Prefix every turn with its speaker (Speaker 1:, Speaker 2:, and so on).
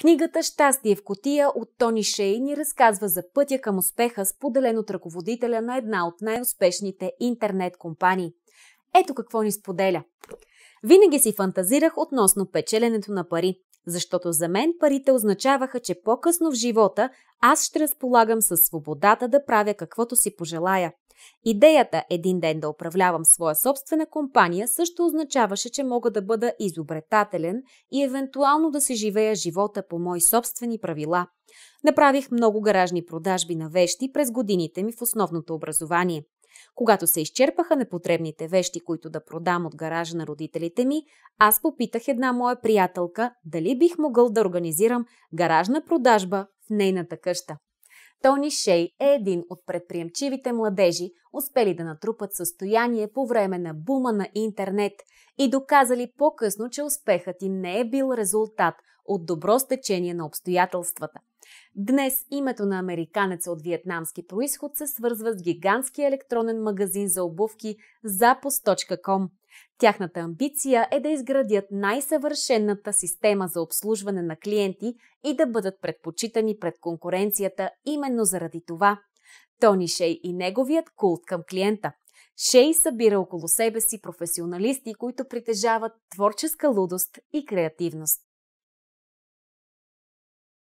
Speaker 1: Книгата «Щастие в котия» от Тони Шей ни разказва за пътя към успеха, споделен от ръководителя на една от най-успешните интернет компании. Ето какво ни споделя. Винаги си фантазирах относно печеленето на пари защото за мен парите означаваха, че по-късно в живота аз ще разполагам със свободата да правя каквото си пожелая. Идеята един ден да управлявам своя собствена компания също означаваше, че мога да бъда изобретателен и евентуално да се живея живота по мои собствени правила. Направих много гаражни продажби на вещи през годините ми в основното образование. Когато се изчерпаха непотребните вещи, които да продам от гаража на родителите ми, аз попитах една моя приятелка дали бих могъл да организирам гаражна продажба в нейната къща. Тони Шей е един от предприемчивите младежи, успели да натрупат състояние по време на бума на интернет и доказали по-късно, че успехът им не е бил резултат от добро стечение на обстоятелствата. Днес името на американеца от виетнамски происход се свързва с гигантски електронен магазин за обувки zapos.com. Тяхната амбиция е да изградят най-съвършенната система за обслужване на клиенти и да бъдат предпочитани пред конкуренцията именно заради това. Тони Шей и неговият култ към клиента. Шей събира около себе си професионалисти, които притежават творческа лудост и креативност.